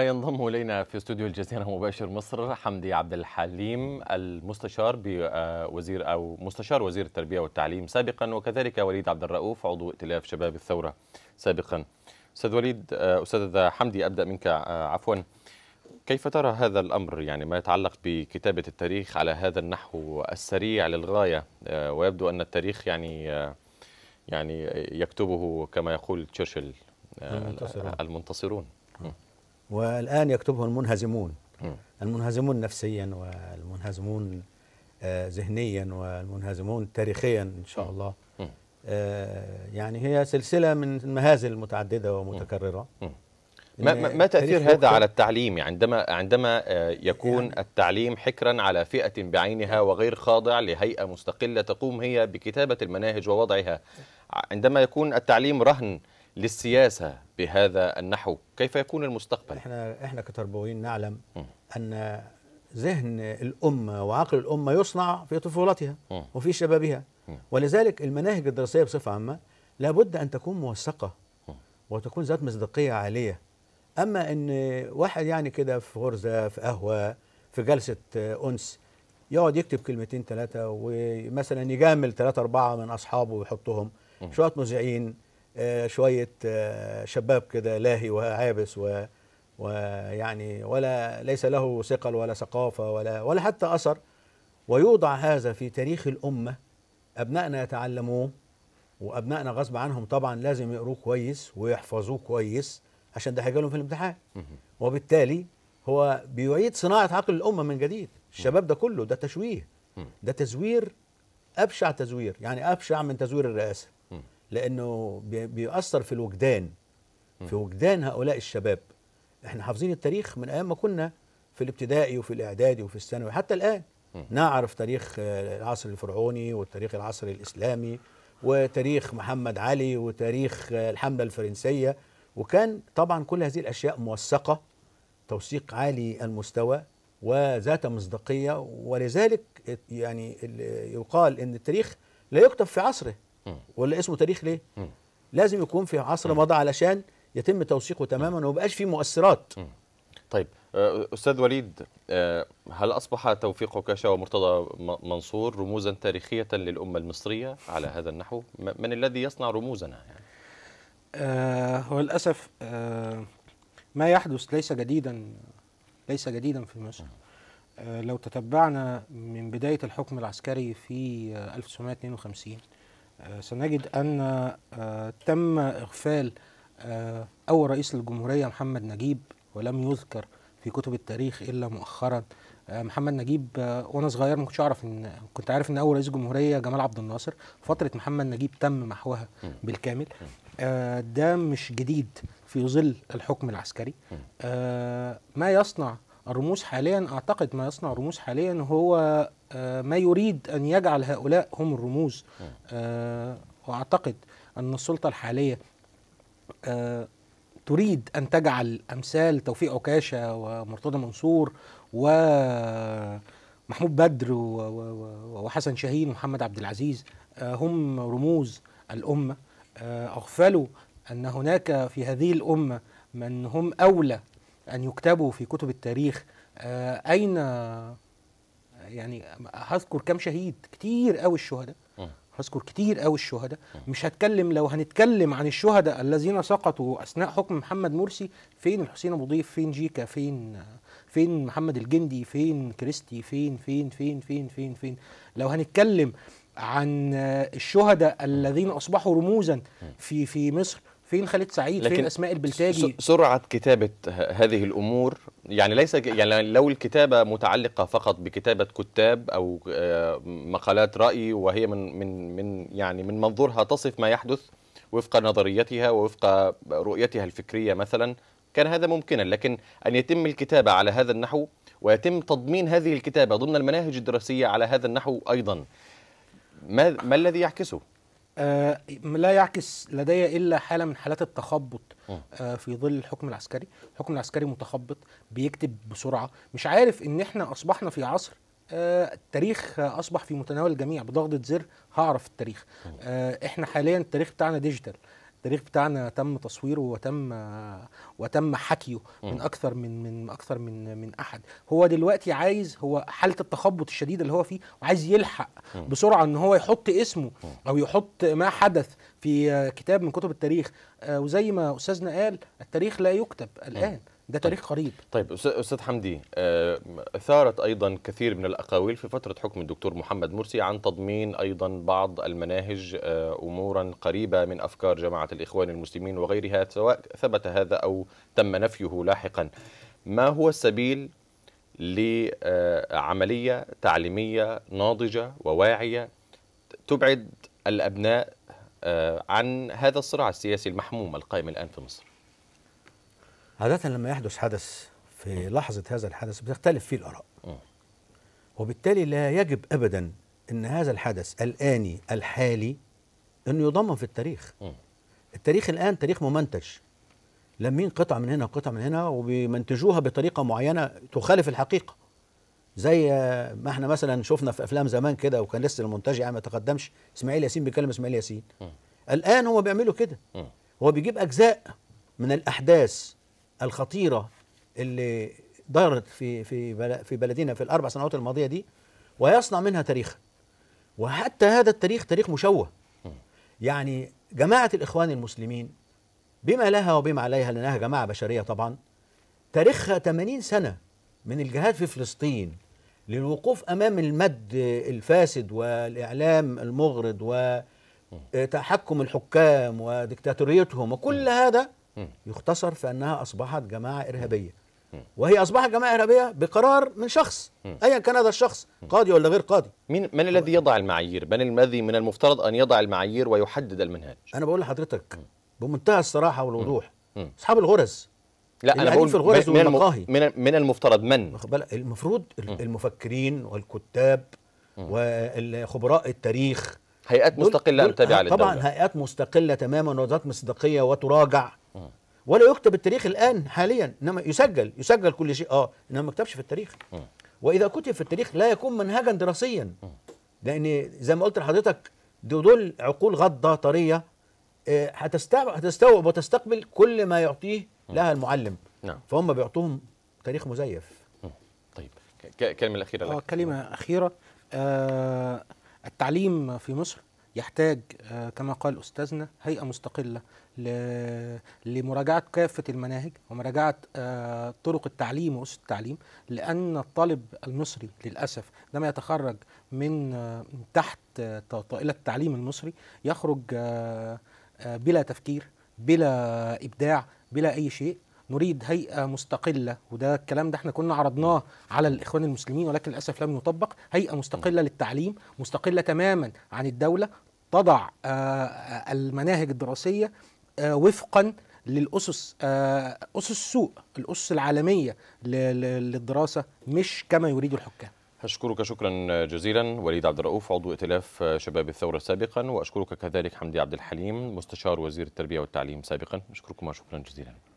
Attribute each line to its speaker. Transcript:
Speaker 1: ينضم الينا في استوديو الجزيره مباشر مصر حمدي عبد الحليم المستشار بوزير آه، او مستشار وزير التربيه والتعليم سابقا وكذلك وليد عبد الرؤوف عضو ائتلاف شباب الثوره سابقا. استاذ وليد آه، استاذ حمدي ابدا منك آه، عفوا. كيف ترى هذا الامر يعني ما يتعلق بكتابه التاريخ على هذا النحو السريع للغايه ويبدو ان التاريخ يعني يعني يكتبه كما يقول تشرشل المنتصرون. المنتصرون.
Speaker 2: والآن يكتبه المنهزمون المنهزمون نفسيا والمنهزمون آه، ذهنيا والمنهزمون تاريخيا إن شاء الله آه، يعني هي سلسلة من المهازل متعددة ومتكررة
Speaker 1: ما, ما تأثير هذا على التعليم يعني عندما عندما آه، يكون يعني التعليم حكرا على فئة بعينها وغير خاضع لهيئة مستقلة تقوم هي بكتابة المناهج ووضعها عندما يكون التعليم رهن للسياسة بهذا النحو كيف يكون المستقبل؟
Speaker 2: احنا احنا كتربويين نعلم أن ذهن الأمة وعقل الأمة يصنع في طفولتها وفي شبابها ولذلك المناهج الدراسية بصفة عامة لابد أن تكون موثقة وتكون ذات مصداقية عالية أما أن واحد يعني كده في غرزة في قهوة في جلسة أنس يقعد يكتب كلمتين ثلاثة ومثلا يجامل ثلاثة أربعة من أصحابه ويحطهم شوية مذيعين آه، شويه آه، شباب كده لاهي وعابس و ويعني ولا ليس له ثقل ولا ثقافه ولا ولا حتى اثر ويوضع هذا في تاريخ الامه ابنائنا يتعلموه وابنائنا غصب عنهم طبعا لازم يقروه كويس ويحفظوه كويس عشان ده هيجي لهم في الامتحان وبالتالي هو بيعيد صناعه عقل الامه من جديد الشباب ده كله ده تشويه ده تزوير ابشع تزوير يعني ابشع من تزوير الرئاسه لانه بيأثر في الوجدان في وجدان هؤلاء الشباب احنا حافظين التاريخ من ايام ما كنا في الابتدائي وفي الاعدادي وفي الثانوي حتى الان نعرف تاريخ العصر الفرعوني والتاريخ العصر الاسلامي وتاريخ محمد علي وتاريخ الحمله الفرنسيه وكان طبعا كل هذه الاشياء موثقه توثيق عالي المستوى وذات مصداقيه ولذلك يعني يقال ان التاريخ لا يكتب في عصره ولا اسمه تاريخ ليه؟ لازم يكون في عصر مضى علشان يتم توثيقه تماما وما يبقاش فيه مؤثرات
Speaker 1: طيب آه، استاذ وليد آه، هل اصبح توفيق عكاشه ومرتضى منصور رموزا تاريخيه للامه المصريه على هذا النحو من الذي يصنع رموزنا يعني
Speaker 3: آه هو للاسف آه ما يحدث ليس جديدا ليس جديدا في مصر آه لو تتبعنا من بدايه الحكم العسكري في 1952 آه، آه، سنجد أن آه، تم إغفال آه، أول رئيس للجمهورية محمد نجيب ولم يذكر في كتب التاريخ إلا مؤخرا محمد نجيب وانا صغير ما كنتش اعرف ان كنت عارف ان اول رئيس جمهوريه جمال عبد الناصر فتره محمد نجيب تم محوها بالكامل ده مش جديد في ظل الحكم العسكري ما يصنع الرموز حاليا اعتقد ما يصنع الرموز حاليا هو آه، ما يريد ان يجعل هؤلاء هم الرموز آه، واعتقد ان السلطه الحاليه آه، تريد ان تجعل امثال توفيق عكاشه ومرتضى منصور و محمود بدر وحسن شاهين ومحمد عبد العزيز هم رموز الامه اغفلوا ان هناك في هذه الامه من هم اولى أن يكتبوا في كتب التاريخ آه، أين يعني هذكر كم شهيد كتير قوي الشهداء هذكر كتير قوي الشهداء مش هتكلم لو هنتكلم عن الشهداء الذين سقطوا اثناء حكم محمد مرسي فين الحسين ابو ضيف فين جيكا فين فين محمد الجندي فين كريستي فين فين فين فين فين فين لو هنتكلم عن الشهداء الذين اصبحوا رموزا في في مصر فين خالد سعيد لكن فين اسماء البلتاجي
Speaker 1: سرعه كتابه هذه الامور يعني ليس يعني لو الكتابه متعلقه فقط بكتابه كتاب او آه، مقالات راي وهي من من من يعني من منظورها تصف ما يحدث وفق نظريتها ووفق رؤيتها الفكريه مثلا كان هذا ممكنا لكن ان يتم الكتابه على هذا النحو ويتم تضمين هذه الكتابه ضمن المناهج الدراسيه على هذا النحو ايضا ما ما الذي يعكسه
Speaker 3: آه لا يعكس لدي الا حاله من حالات التخبط آه. آه في ظل الحكم العسكري، الحكم العسكري متخبط بيكتب بسرعه، مش عارف ان احنا اصبحنا في عصر آه التاريخ اصبح في متناول الجميع بضغطه زر هعرف التاريخ. آه. آه، احنا حاليا التاريخ بتاعنا ديجيتال، التاريخ بتاعنا تم تصويره وتم وتم حكيه من اكثر من من اكثر من من احد هو دلوقتي عايز هو حاله التخبط الشديده اللي هو فيه وعايز يلحق بسرعه ان هو يحط اسمه او يحط ما حدث في كتاب من كتب التاريخ آه، وزي ما استاذنا قال التاريخ لا يكتب الان ده طيب. تاريخ طيب. قريب
Speaker 1: طيب استاذ حمدي اثارت آه، ثارت ايضا كثير من الاقاويل في فتره حكم الدكتور محمد مرسي عن تضمين ايضا بعض المناهج آه، امورا قريبه من افكار جماعه الاخوان المسلمين وغيرها سواء ثبت هذا او تم نفيه لاحقا ما هو السبيل لعمليه آه، تعليميه ناضجه وواعيه تبعد الابناء عن هذا الصراع السياسي المحموم القائم الان في مصر
Speaker 2: عادة لما يحدث حدث في لحظة هذا الحدث بتختلف فيه الآراء وبالتالي لا يجب أبدا أن هذا الحدث الآني الحالي أنه يضمن في التاريخ التاريخ الآن تاريخ ممنتج لمين قطع من هنا وقطع من هنا وبيمنتجوها بطريقة معينة تخالف الحقيقة زي ما احنا مثلا شفنا في افلام زمان كده وكان لسه المونتاج يعني ما تقدمش اسماعيل ياسين بيكلم اسماعيل ياسين الان هم بيعملوا كده هو بيجيب اجزاء من الاحداث الخطيره اللي دارت في في في بلدنا في الاربع سنوات الماضيه دي ويصنع منها تاريخ وحتى هذا التاريخ تاريخ مشوه يعني جماعه الاخوان المسلمين بما لها وبما عليها لانها جماعه بشريه طبعا تاريخها 80 سنه من الجهاد في فلسطين للوقوف امام المد الفاسد والاعلام المغرض وتحكم الحكام وديكتاتوريتهم وكل هذا يختصر في أنها أصبحت جماعة إرهابية وهي أصبحت جماعة إرهابية
Speaker 1: بقرار من شخص أيا كان هذا الشخص قاضي ولا غير قاضي مين من الذي يضع المعايير؟ من الذي من المفترض أن يضع المعايير ويحدد المنهاج
Speaker 2: أنا بقول لحضرتك بمنتهى الصراحة والوضوح أصحاب الغرز لا انا بقول في الغرز من, والمقاهي.
Speaker 1: من من المفترض
Speaker 2: من المفروض المفكرين والكتاب وخبراء التاريخ هيئات مستقله ام تابعه للدوله طبعا هيئات مستقله تماما وذات مصداقيه وتراجع ولا يكتب التاريخ الان حاليا انما يسجل يسجل كل شيء اه انما ما يكتبش في التاريخ واذا كتب في التاريخ لا يكون منهجا دراسيا لان زي ما قلت لحضرتك دول عقول غضه طريه آه، هتستوعب وتستقبل كل ما يعطيه لها المعلم نعم. فهم بيعطوهم تاريخ مزيف
Speaker 1: طيب كلمه الاخيره لك آه،
Speaker 2: كلمه اخيره آه
Speaker 3: التعليم في مصر يحتاج آه، كما قال أستاذنا هيئة مستقلة لمراجعة كافة المناهج ومراجعة آه، طرق التعليم وأسس التعليم لأن الطالب المصري للأسف لما يتخرج من آه، تحت طائلة التعليم المصري يخرج بلا تفكير بلا إبداع بلا أي شيء نريد هيئه مستقله وده الكلام ده احنا كنا عرضناه على الاخوان المسلمين ولكن للاسف لم يطبق هيئه مستقله للتعليم مستقله تماما عن الدوله تضع آه، آه، المناهج الدراسية آه، وفقا للأسس أسس السوق الأسس العالمية للدراسة مش كما يريد الحكام
Speaker 1: أشكرك شكرا جزيلا وليد عبد الرؤوف عضو ائتلاف شباب الثورة سابقا وأشكرك كذلك حمدي عبد الحليم مستشار وزير التربية والتعليم سابقا أشكركما شكرا جزيلا